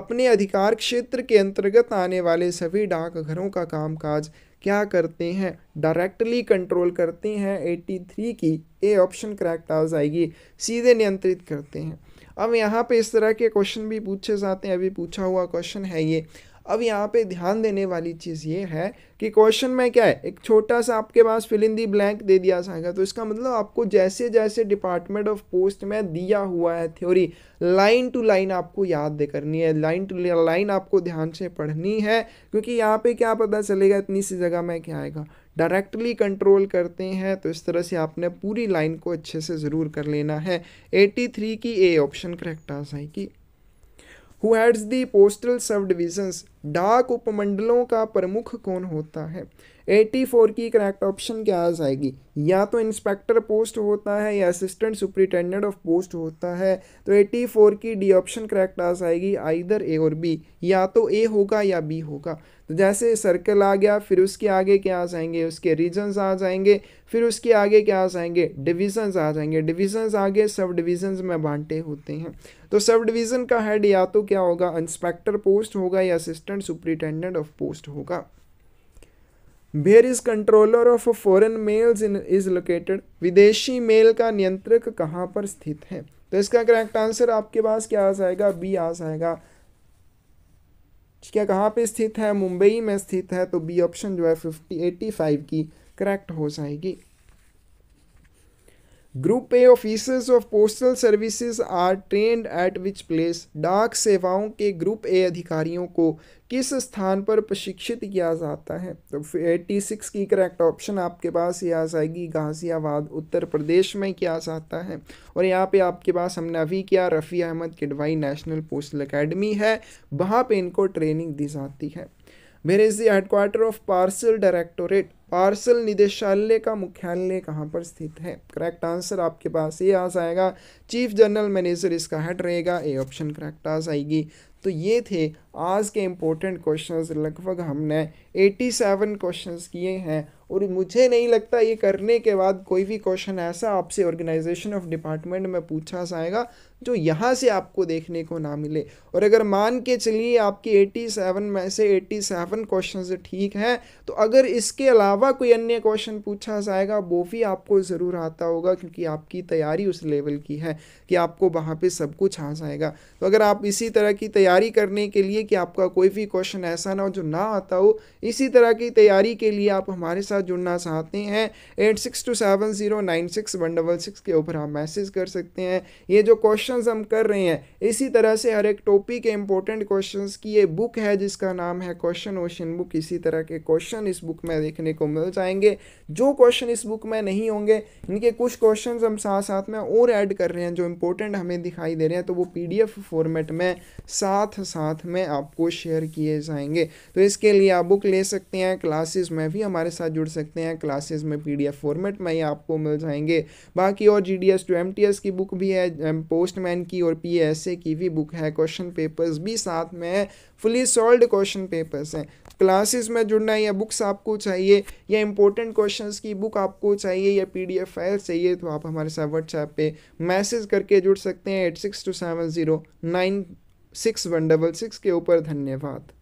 अपने अधिकार क्षेत्र के अंतर्गत आने वाले सभी डाकघरों का कामकाज क्या करते हैं डायरेक्टली कंट्रोल करते हैं 83 की ए ऑप्शन करेक्ट आ जाएगी सीधे नियंत्रित करते हैं अब यहाँ पे इस तरह के क्वेश्चन भी पूछे जाते हैं अभी पूछा हुआ क्वेश्चन है ये अब यहाँ पे ध्यान देने वाली चीज़ ये है कि क्वेश्चन में क्या है एक छोटा सा आपके पास फिलिंग दी ब्लैंक दे दिया जाएगा तो इसका मतलब आपको जैसे जैसे डिपार्टमेंट ऑफ पोस्ट में दिया हुआ है थ्योरी लाइन टू लाइन आपको याद दे करनी है लाइन टू लाइन आपको ध्यान से पढ़नी है क्योंकि यहाँ पर क्या पता चलेगा इतनी सी जगह में क्या आएगा डायरेक्टली कंट्रोल करते हैं तो इस तरह से आपने पूरी लाइन को अच्छे से ज़रूर कर लेना है 83 की ए ऑप्शन करेक्ट आ जाएगी who heads the postal sub divisions डाक उपमंडलों का प्रमुख कौन होता है एटी फोर की करेक्ट ऑप्शन क्या आ जाएगी या तो इंस्पेक्टर पोस्ट होता है या असिस्टेंट सुप्रिटेंडेंट ऑफ पोस्ट होता है तो एट्टी फोर की डी ऑप्शन करेक्ट आ जाएगी आइदर ए और बी या तो ए होगा या बी होगा तो जैसे सर्कल आ गया फिर उसके आगे क्या आ जाएंगे उसके रीजन्स आ जाएंगे फिर उसके आगे क्या आ जाएंगे डिविजन्स आ जाएंगे डिविजन्स आगे सब डिविजन्स में बांटे होते हैं तो सब डिविज़न का हेड या तो क्या होगा इंस्पेक्टर पोस्ट होगा या असिस्टेंट सुप्रिटेंडेंट ऑफ पोस्ट होगा where is controller of foreign mails in is located विदेशी मेल का नियंत्रक कहाँ पर स्थित है तो इसका करेक्ट आंसर आपके पास क्या आ जाएगा बी आ जाएगा क्या कहाँ पे स्थित है मुंबई में स्थित है तो बी ऑप्शन जो है फिफ्टी एटी फाइव की करेक्ट हो जाएगी group A officers of postal services are trained at which place डाक सेवाओं के ग्रुप ए अधिकारियों को किस स्थान पर प्रशिक्षित किया जाता है तो एट्टी सिक्स की करेक्ट ऑप्शन आपके पास ये आ जाएगी गाज़ियाबाद उत्तर प्रदेश में किया जाता है और यहाँ पे आपके पास हमने अभी किया Rafi Ahmed Kidwai national postal academy है वहाँ पे इनको ट्रेनिंग दी जाती है मेरे is the of parcel directorate parcel निदेशालय का मुख्यालय कहाँ पर स्थित है करेक्ट आंसर आपके पास ये आ जाएगा चीफ जनरल मैनेजर इसका हेड रहेगा ए ऑप्शन करेक्ट आ जाएगी तो ये थे आज के इम्पोर्टेंट क्वेश्चंस लगभग हमने 87 क्वेश्चंस किए हैं और मुझे नहीं लगता ये करने के बाद कोई भी क्वेश्चन ऐसा आपसे ऑर्गेनाइजेशन ऑफ डिपार्टमेंट में पूछा जाएगा जो यहाँ से आपको देखने को ना मिले और अगर मान के चलिए आपके 87 में से 87 क्वेश्चन ठीक हैं तो अगर इसके अलावा कोई अन्य क्वेश्चन पूछा जाएगा वो भी आपको ज़रूर आता होगा क्योंकि आपकी तैयारी उस लेवल की है कि आपको वहाँ पे सब कुछ आ जाएगा तो अगर आप इसी तरह की तैयारी करने के लिए कि आपका कोई भी क्वेश्चन ऐसा ना हो जो ना आता हो इसी तरह की तैयारी के लिए आप हमारे साथ जुड़ना चाहते हैं eight six two seven zero nine six one double six के ऊपर आप मैसेज कर सकते हैं ये जो क्वेश्चन क्वेश्चंस हम कर रहे हैं इसी तरह से हर एक टॉपिक के इंपॉर्टेंट क्वेश्चंस की ये बुक है जिसका नाम है क्वेश्चन ओशन बुक इसी तरह के क्वेश्चन इस बुक में देखने को मिल जाएंगे जो क्वेश्चन इस बुक में नहीं होंगे इनके कुछ क्वेश्चन हम साथ साथ में और ऐड कर रहे हैं जो इंपॉर्टेंट हमें दिखाई दे रहे हैं तो वो पी फॉर्मेट में साथ साथ में आपको शेयर किए जाएंगे तो इसके लिए आप बुक ले सकते हैं क्लासेज में भी हमारे साथ जुड़ सकते हैं क्लासेज में पी फॉर्मेट में ही आपको मिल जाएंगे बाकी और G D S to M T S की बुक भी है पोस्ट मैन की और पी एस ए की भी बुक है क्वेश्चन पेपर्स भी साथ में है फुली सॉल्व क्वेश्चन पेपर्स हैं क्लासेस में जुड़ना है या बुक्स आपको चाहिए या इंपॉर्टेंट क्वेश्चंस की बुक आपको चाहिए या पीडीएफ फाइल चाहिए तो आप हमारे साथ व्हाट्सएप पे मैसेज करके जुड़ सकते हैं eight six two seven zero nine six one double six के ऊपर धन्यवाद